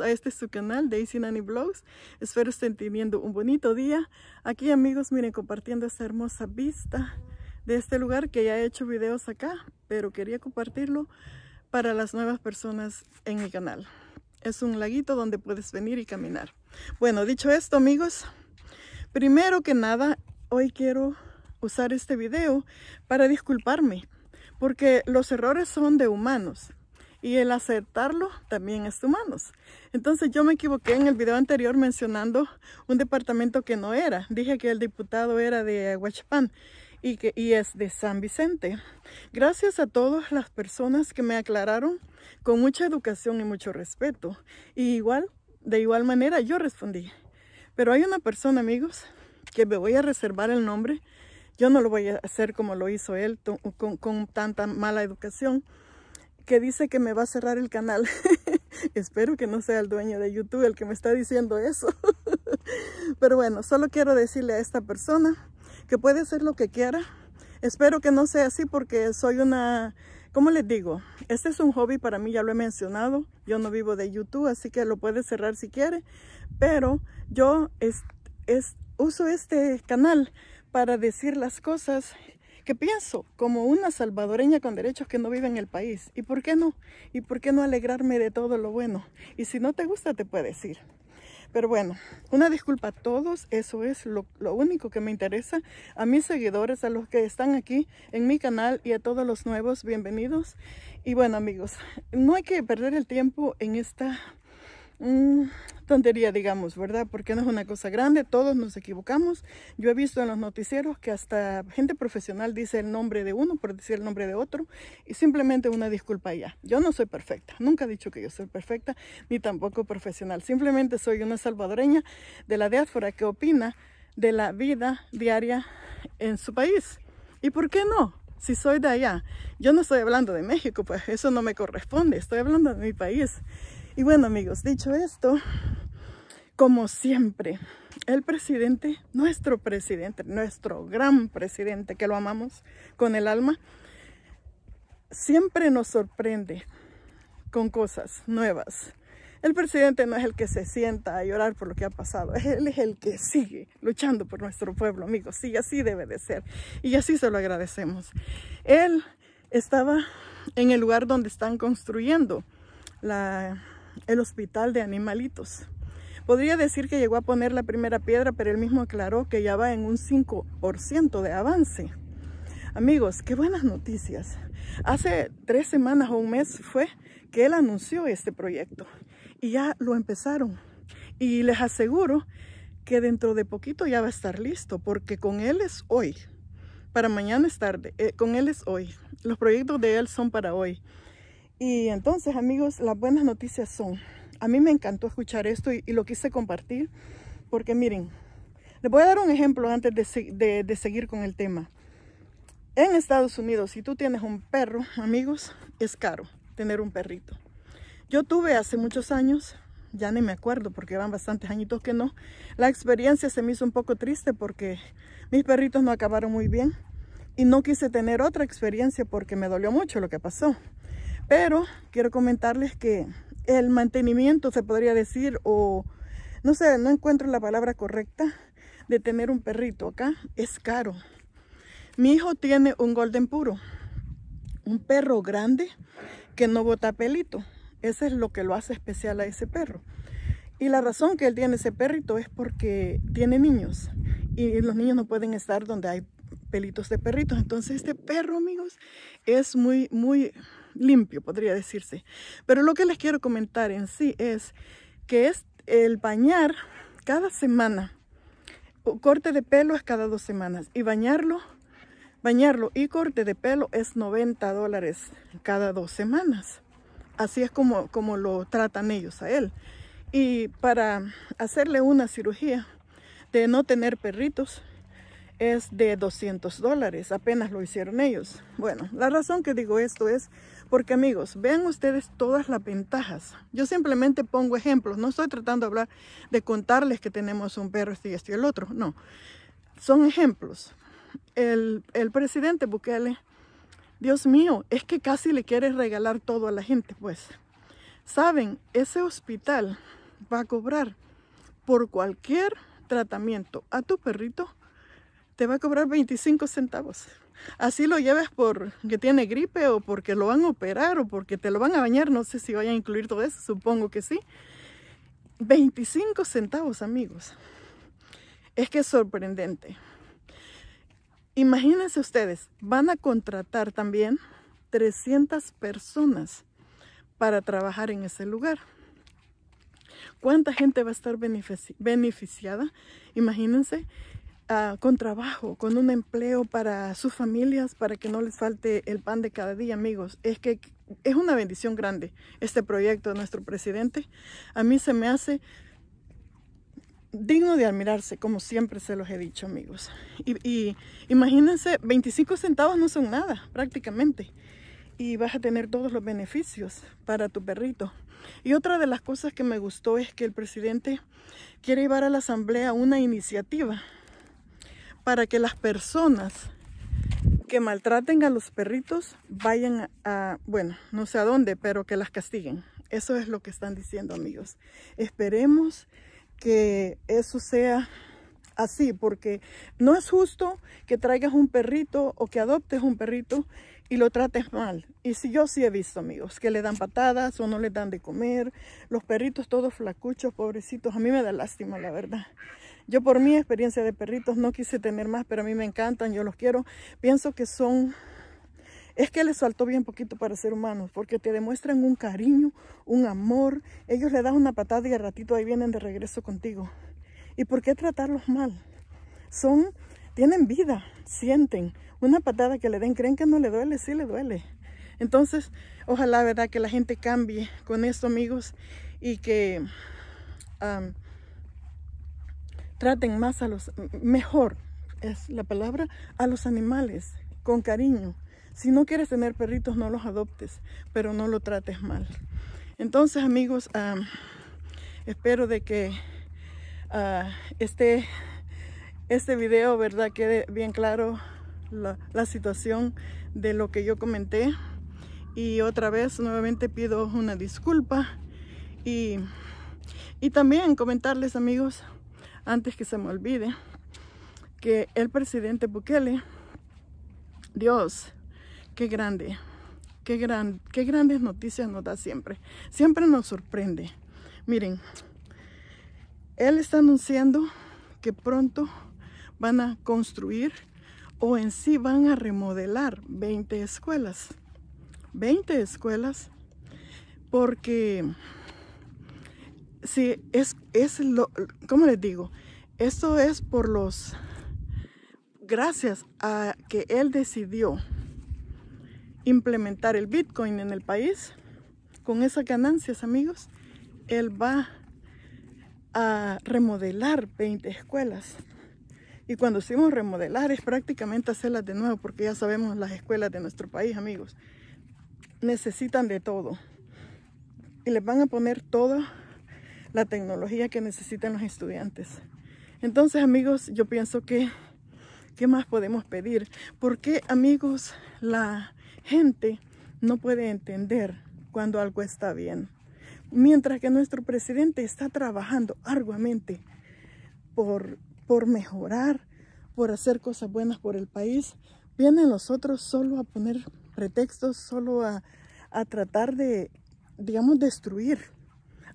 a este su canal Daisy Nanny Blogs. Espero estén teniendo un bonito día. Aquí amigos, miren, compartiendo esta hermosa vista de este lugar que ya he hecho videos acá, pero quería compartirlo para las nuevas personas en mi canal. Es un laguito donde puedes venir y caminar. Bueno, dicho esto amigos, primero que nada, hoy quiero usar este video para disculparme porque los errores son de humanos y el aceptarlo también es humanos. Entonces yo me equivoqué en el video anterior mencionando un departamento que no era. Dije que el diputado era de Huachapán y, que, y es de San Vicente. Gracias a todas las personas que me aclararon con mucha educación y mucho respeto. Y igual, de igual manera yo respondí. Pero hay una persona, amigos, que me voy a reservar el nombre. Yo no lo voy a hacer como lo hizo él, con, con tanta mala educación que dice que me va a cerrar el canal. Espero que no sea el dueño de YouTube el que me está diciendo eso. Pero bueno, solo quiero decirle a esta persona que puede hacer lo que quiera. Espero que no sea así porque soy una... ¿Cómo les digo? Este es un hobby para mí, ya lo he mencionado. Yo no vivo de YouTube, así que lo puede cerrar si quiere. Pero yo es, es, uso este canal para decir las cosas que pienso como una salvadoreña con derechos que no vive en el país. ¿Y por qué no? ¿Y por qué no alegrarme de todo lo bueno? Y si no te gusta, te puedes ir. Pero bueno, una disculpa a todos, eso es lo, único que me interesa. A mis seguidores, a los que están aquí en mi canal y a todos los nuevos, bienvenidos. Y bueno amigos, no hay que perder el tiempo en esta Mm, tontería, digamos, ¿verdad? Porque no es una cosa grande, todos nos equivocamos. Yo he visto en los noticieros que hasta gente profesional dice el nombre de uno por decir el nombre de otro y simplemente una disculpa ya. Yo no soy perfecta, nunca he dicho que yo soy perfecta ni tampoco profesional. Simplemente soy una salvadoreña de la diáspora que opina de la vida diaria en su país. ¿Y por qué no? si soy de allá. Yo no estoy hablando de México, pues eso no me corresponde, estoy hablando de mi país. Y bueno amigos, dicho esto, como siempre, el presidente, nuestro presidente, nuestro gran presidente, que lo amamos con el alma, siempre nos sorprende con cosas nuevas. El presidente no es el que se sienta a llorar por lo que ha pasado, él es el que sigue luchando por nuestro pueblo, amigos, y así debe de ser, y así se lo agradecemos. Él estaba en el lugar donde están construyendo la el hospital de animalitos. Podría decir que llegó a poner la primera piedra, pero él mismo aclaró que ya va en un 5% de avance. Amigos, qué buenas noticias. Hace tres semanas o un mes fue que él anunció este proyecto y ya lo empezaron. Y les aseguro que dentro de poquito ya va a estar listo porque con él es hoy. Para mañana es tarde, eh, con él es hoy. Los proyectos de él son para hoy. Y entonces, amigos, las buenas noticias son, a mí me encantó escuchar esto y, lo quise compartir, porque miren, les voy a dar un ejemplo antes de, seguir con el tema. En Estados Unidos, si tú tienes un perro, amigos, es caro tener un perrito. Yo tuve hace muchos años, ya ni me acuerdo porque eran bastantes añitos que no. La experiencia se me hizo un poco triste porque mis perritos no acabaron muy bien y no quise tener otra experiencia porque me dolió mucho lo que pasó. Pero quiero comentarles que el mantenimiento, se podría decir, o no sé, no encuentro la palabra correcta, de tener un perrito acá es caro. Mi hijo tiene un golden puro, un perro grande que no bota pelito. Eso es lo que lo hace especial a ese perro. Y la razón que él tiene ese perrito es porque tiene niños y los niños no pueden estar donde hay pelitos de perritos. Entonces este perro, amigos, es muy, muy limpio, podría decirse. Pero lo que les quiero comentar en sí es que es el bañar cada semana, o corte de pelo es cada dos semanas y bañarlo, bañarlo y corte de pelo es 90 dólares cada dos semanas. Así es como, como lo tratan ellos a él. Y para hacerle una cirugía de no tener perritos, es de 200 dólares. Apenas lo hicieron ellos. Bueno, la razón que digo esto es porque, amigos, vean ustedes todas las ventajas. Yo simplemente pongo ejemplos. No estoy tratando de hablar de contarles que tenemos un perro, este y este y el otro. No, son ejemplos. El, el presidente Bukele, Dios mío, es que casi le quiere regalar todo a la gente, pues. Saben, ese hospital va a cobrar por cualquier tratamiento a tu perrito te va a cobrar 25 centavos. Así lo lleves porque tiene gripe o porque lo van a operar o porque te lo van a bañar. No sé si vaya a incluir todo eso, supongo que sí. 25 centavos, amigos. Es que es sorprendente. Imagínense ustedes, van a contratar también 300 personas para trabajar en ese lugar. ¿Cuánta gente va a estar beneficiada? Imagínense Ah, con trabajo, con un empleo para sus familias, para que no les falte el pan de cada día, amigos. Es que es una bendición grande este proyecto de nuestro presidente. A mí se me hace digno de admirarse, como siempre se los he dicho, amigos. Y, y, imagínense, 25 centavos no son nada, prácticamente. Y vas a tener todos los beneficios para tu perrito. Y otra de las cosas que me gustó es que el presidente quiere llevar a la asamblea una iniciativa para que las personas que maltraten a los perritos vayan a, bueno, no sé a dónde, pero que las castiguen. Eso es lo que están diciendo, amigos. Esperemos que eso sea así, porque no es justo que traigas un perrito o que adoptes un perrito y lo trates mal. Y si yo sí he visto, amigos, que le dan patadas o no le dan de comer. Los perritos todos flacuchos, pobrecitos. A mí me da lástima, la verdad. Yo por mi experiencia de perritos no quise tener más, pero a mí me encantan, yo los quiero. Pienso que son... Es que les faltó bien poquito para ser humanos, porque te demuestran un cariño, un amor. Ellos le das una patada y al ratito ahí vienen de regreso contigo. ¿Y por qué tratarlos mal? Son, tienen vida, sienten. Una patada que le den, creen que no le duele, sí le duele. Entonces, ojalá, ¿verdad? Que la gente cambie con esto, amigos, y que traten más a los, mejor es la palabra, a los animales con cariño. Si no quieres tener perritos, no los adoptes, pero no lo trates mal. Entonces, amigos, espero de que este, este video, ¿verdad? Quede bien claro la, situación de lo que yo comenté. Y otra vez, nuevamente pido una disculpa. Y, y también comentarles, amigos, antes que se me olvide que el presidente Bukele, Dios, qué grande, qué, gran, qué grandes noticias nos da siempre. Siempre nos sorprende. Miren, él está anunciando que pronto van a construir o en sí van a remodelar 20 escuelas. 20 escuelas porque Sí, es, es lo, ¿cómo les digo? Esto es por los, gracias a que él decidió implementar el Bitcoin en el país, con esas ganancias, amigos, él va a remodelar 20 escuelas. Y cuando decimos remodelar es prácticamente hacerlas de nuevo, porque ya sabemos las escuelas de nuestro país, amigos, necesitan de todo. Y les van a poner todo la tecnología que necesitan los estudiantes. Entonces, amigos, yo pienso que, ¿qué más podemos pedir? Porque, amigos, la gente no puede entender cuando algo está bien? Mientras que nuestro presidente está trabajando arduamente por, por mejorar, por hacer cosas buenas por el país, vienen los otros solo a poner pretextos, solo a, a tratar de, digamos, destruir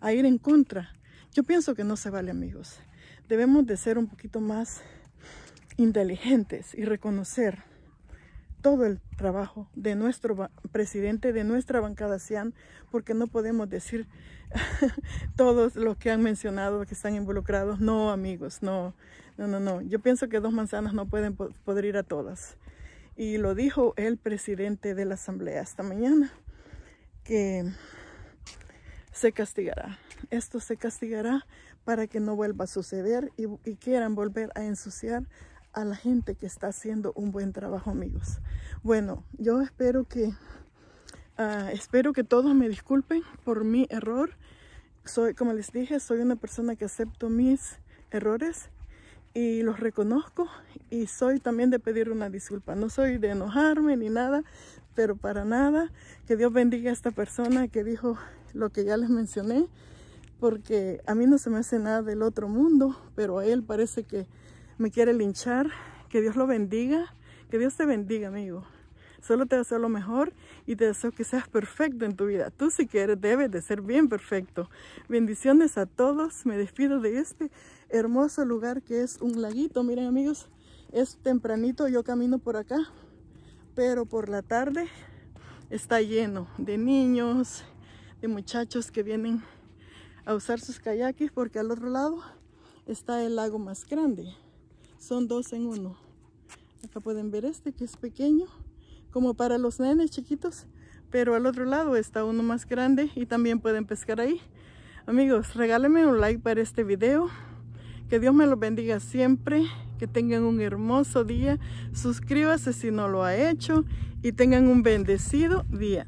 a ir en contra. Yo pienso que no se vale, amigos. Debemos de ser un poquito más inteligentes y reconocer todo el trabajo de nuestro presidente, de nuestra bancada CIAN, porque no podemos decir todos los que han mencionado que están involucrados. No, amigos, no, no, no, no. Yo pienso que dos manzanas no pueden poder ir a todas. Y lo dijo el presidente de la asamblea esta mañana, que se castigará. Esto se castigará para que no vuelva a suceder y, quieran volver a ensuciar a la gente que está haciendo un buen trabajo, amigos. Bueno, yo espero que, ah, espero que todos me disculpen por mi error. Soy, como les dije, soy una persona que acepto mis errores y los reconozco y soy también de pedir una disculpa. No soy de enojarme ni nada, pero para nada. Que Dios bendiga a esta persona que dijo lo que ya les mencioné, porque a mí no se me hace nada del otro mundo, pero a él parece que me quiere linchar. Que Dios lo bendiga, que Dios te bendiga, amigo. Solo te deseo lo mejor y te deseo que seas perfecto en tu vida. Tú si quieres debes de ser bien perfecto. Bendiciones a todos. Me despido de este hermoso lugar que es un laguito. Miren amigos, es tempranito, yo camino por acá, pero por la tarde está lleno de niños, de muchachos que vienen a usar sus kayakis porque al otro lado está el lago más grande. Son dos en uno. Acá pueden ver este que es pequeño, como para los nenes chiquitos, pero al otro lado está uno más grande y también pueden pescar ahí. Amigos, regálenme un like para este video. Que Dios me los bendiga siempre. Que tengan un hermoso día. Suscríbase si no lo ha hecho. Y tengan un bendecido día.